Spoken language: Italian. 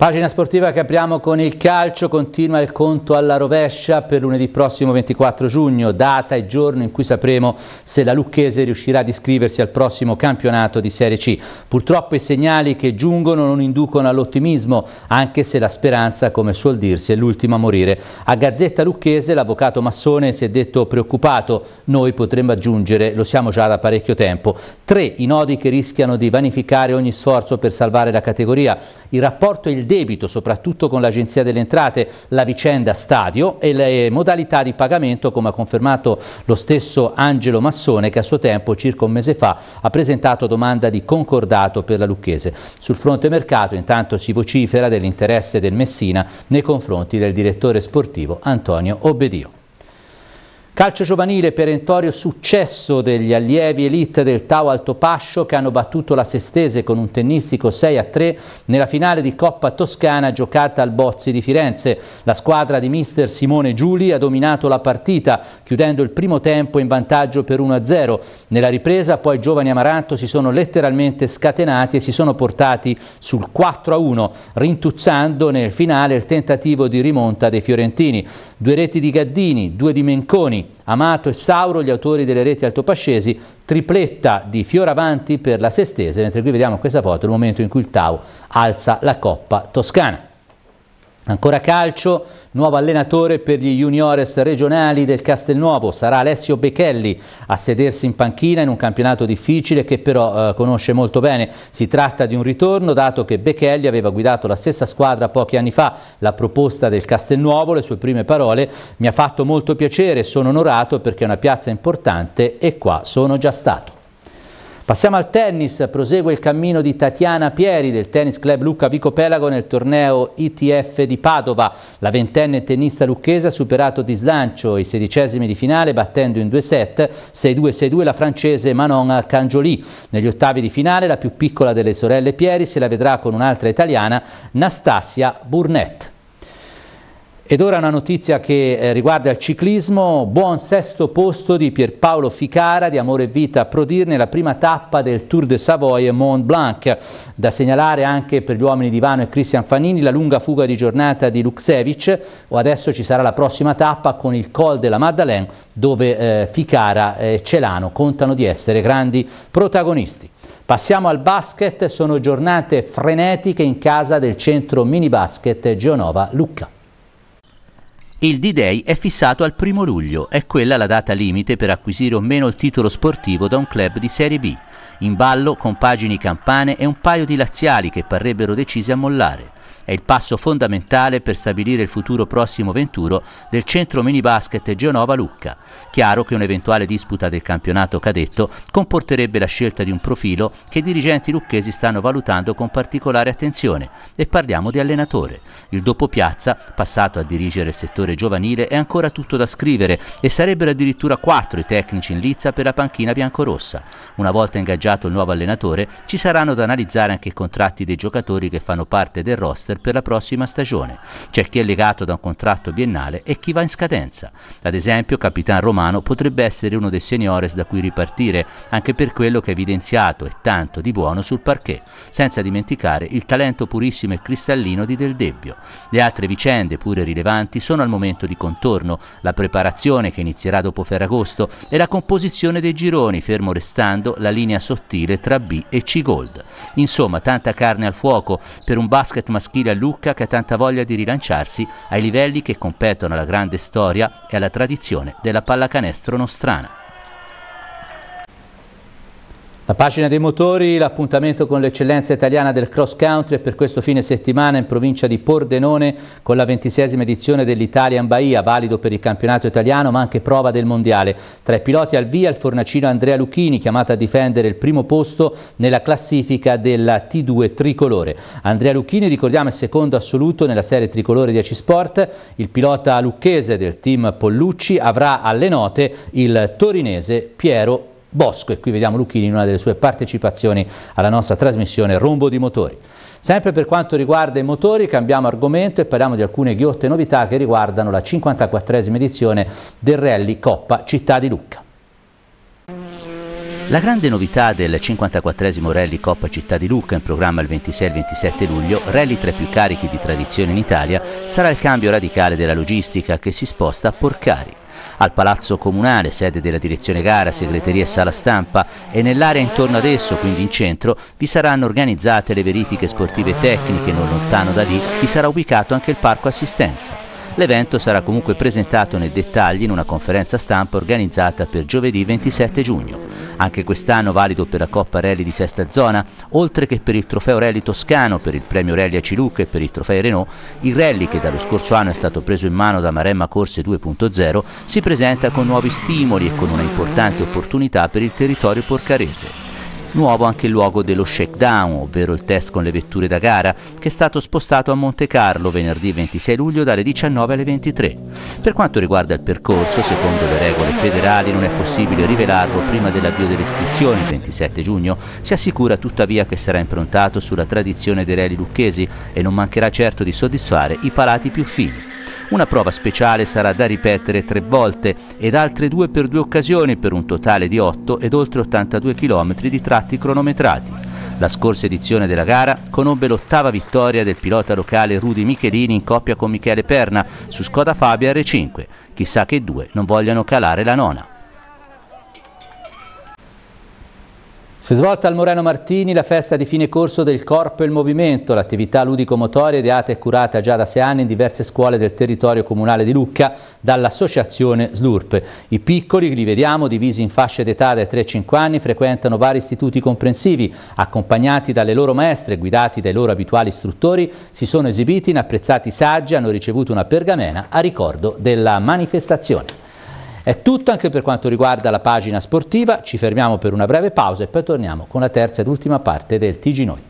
Pagina sportiva che apriamo con il calcio, continua il conto alla rovescia per lunedì prossimo 24 giugno, data e giorno in cui sapremo se la Lucchese riuscirà ad iscriversi al prossimo campionato di Serie C. Purtroppo i segnali che giungono non inducono all'ottimismo, anche se la speranza, come suol dirsi, è l'ultima a morire. A Gazzetta Lucchese l'avvocato Massone si è detto preoccupato, noi potremmo aggiungere, lo siamo già da parecchio tempo, tre i nodi che rischiano di vanificare ogni sforzo per salvare la categoria. Il rapporto e il debito, soprattutto con l'Agenzia delle Entrate, la vicenda stadio e le modalità di pagamento, come ha confermato lo stesso Angelo Massone, che a suo tempo, circa un mese fa, ha presentato domanda di concordato per la Lucchese. Sul fronte mercato intanto si vocifera dell'interesse del Messina nei confronti del direttore sportivo Antonio Obedio. Calcio giovanile, perentorio successo degli allievi elite del Tau Alto Pascio che hanno battuto la Sestese con un tennistico 6 a 3 nella finale di Coppa Toscana giocata al Bozzi di Firenze. La squadra di mister Simone Giuli ha dominato la partita, chiudendo il primo tempo in vantaggio per 1 a 0. Nella ripresa poi i giovani Amaranto si sono letteralmente scatenati e si sono portati sul 4 a 1, rintuzzando nel finale il tentativo di rimonta dei fiorentini. Due reti di Gaddini, due di Menconi, Amato e Sauro, gli autori delle reti altopascesi, tripletta di Fioravanti per la sestese, mentre qui vediamo questa foto, il momento in cui il Tau alza la Coppa Toscana. Ancora calcio, nuovo allenatore per gli juniores regionali del Castelnuovo, sarà Alessio Bechelli a sedersi in panchina in un campionato difficile che però eh, conosce molto bene. Si tratta di un ritorno dato che Bechelli aveva guidato la stessa squadra pochi anni fa, la proposta del Castelnuovo, le sue prime parole, mi ha fatto molto piacere, sono onorato perché è una piazza importante e qua sono già stato. Passiamo al tennis, prosegue il cammino di Tatiana Pieri del Tennis Club Luca Vico Pelago nel torneo ITF di Padova. La ventenne tennista lucchese ha superato di slancio i sedicesimi di finale battendo in due set 6-2-6-2 la francese Manon Cangioli. Negli ottavi di finale la più piccola delle sorelle Pieri se la vedrà con un'altra italiana, Nastassia Burnett. Ed ora una notizia che eh, riguarda il ciclismo, buon sesto posto di Pierpaolo Ficara di Amore e Vita a Prodir nella prima tappa del Tour de Savoie Mont Blanc. Da segnalare anche per gli uomini di Vano e Cristian Fanini la lunga fuga di giornata di Luksevic, o adesso ci sarà la prossima tappa con il Col della Maddalena dove eh, Ficara e Celano contano di essere grandi protagonisti. Passiamo al basket, sono giornate frenetiche in casa del centro mini basket Geonova Lucca. Il D-Day è fissato al 1 luglio, è quella la data limite per acquisire o meno il titolo sportivo da un club di Serie B. In ballo compagini campane e un paio di laziali che parrebbero decisi a mollare. È il passo fondamentale per stabilire il futuro prossimo venturo del centro mini basket Genova Lucca. Chiaro che un'eventuale disputa del campionato cadetto comporterebbe la scelta di un profilo che i dirigenti lucchesi stanno valutando con particolare attenzione e parliamo di allenatore. Il dopo piazza, passato a dirigere il settore giovanile, è ancora tutto da scrivere e sarebbero addirittura quattro i tecnici in lizza per la panchina biancorossa. Una volta ingaggiato il nuovo allenatore, ci saranno da analizzare anche i contratti dei giocatori che fanno parte del roster per la prossima stagione. C'è chi è legato da un contratto biennale e chi va in scadenza. Ad esempio, Capitan Romano potrebbe essere uno dei seniores da cui ripartire, anche per quello che ha evidenziato e tanto di buono sul parquet, senza dimenticare il talento purissimo e cristallino di Del Debbio. Le altre vicende, pure rilevanti, sono al momento di contorno, la preparazione che inizierà dopo Ferragosto e la composizione dei gironi, fermo restando la linea sottile tra B e C Gold. Insomma, tanta carne al fuoco per un basket maschile dire a Lucca che ha tanta voglia di rilanciarsi ai livelli che competono alla grande storia e alla tradizione della pallacanestro nostrana. La pagina dei motori, l'appuntamento con l'eccellenza italiana del cross country per questo fine settimana in provincia di Pordenone con la ventisesima edizione dell'Italian Bahia, valido per il campionato italiano ma anche prova del mondiale. Tra i piloti al via il fornacino Andrea Lucchini chiamato a difendere il primo posto nella classifica della T2 tricolore. Andrea Lucchini ricordiamo è secondo assoluto nella serie tricolore 10 Sport, il pilota lucchese del team Pollucci avrà alle note il torinese Piero Bosco e qui vediamo Lucchini in una delle sue partecipazioni alla nostra trasmissione Rombo di motori. Sempre per quanto riguarda i motori cambiamo argomento e parliamo di alcune ghiotte novità che riguardano la 54esima edizione del Rally Coppa Città di Lucca. La grande novità del 54esimo Rally Coppa Città di Lucca, in programma il 26 e il 27 luglio, rally tra i più carichi di tradizione in Italia, sarà il cambio radicale della logistica che si sposta a Porcari al Palazzo Comunale, sede della Direzione Gara, Segreteria e Sala Stampa e nell'area intorno ad esso, quindi in centro, vi saranno organizzate le verifiche sportive e tecniche, non lontano da lì vi sarà ubicato anche il parco assistenza. L'evento sarà comunque presentato nei dettagli in una conferenza stampa organizzata per giovedì 27 giugno. Anche quest'anno valido per la Coppa Rally di Sesta Zona, oltre che per il Trofeo Rally Toscano, per il Premio Rally a Ciluca e per il Trofeo Renault, il rally che dallo scorso anno è stato preso in mano da Maremma Corse 2.0 si presenta con nuovi stimoli e con una importante opportunità per il territorio porcarese. Nuovo anche il luogo dello shakedown, ovvero il test con le vetture da gara, che è stato spostato a Monte Carlo venerdì 26 luglio dalle 19 alle 23. Per quanto riguarda il percorso, secondo le regole federali non è possibile rivelarlo prima dell'avvio delle iscrizioni, il 27 giugno. Si assicura tuttavia che sarà improntato sulla tradizione dei reali lucchesi e non mancherà certo di soddisfare i palati più fini. Una prova speciale sarà da ripetere tre volte ed altre due per due occasioni per un totale di 8 ed oltre 82 km di tratti cronometrati. La scorsa edizione della gara conobbe l'ottava vittoria del pilota locale Rudy Michelini in coppia con Michele Perna su Skoda Fabia R5. Chissà che i due non vogliano calare la nona. Si è svolta al Moreno Martini la festa di fine corso del Corpo e il Movimento, l'attività ludico-motoria ideata e curata già da sei anni in diverse scuole del territorio comunale di Lucca dall'associazione SLURP. I piccoli, li vediamo, divisi in fasce d'età dai 3 ai 5 anni, frequentano vari istituti comprensivi, accompagnati dalle loro maestre, guidati dai loro abituali istruttori, si sono esibiti in apprezzati saggi, hanno ricevuto una pergamena a ricordo della manifestazione. È tutto anche per quanto riguarda la pagina sportiva, ci fermiamo per una breve pausa e poi torniamo con la terza ed ultima parte del TG Noi.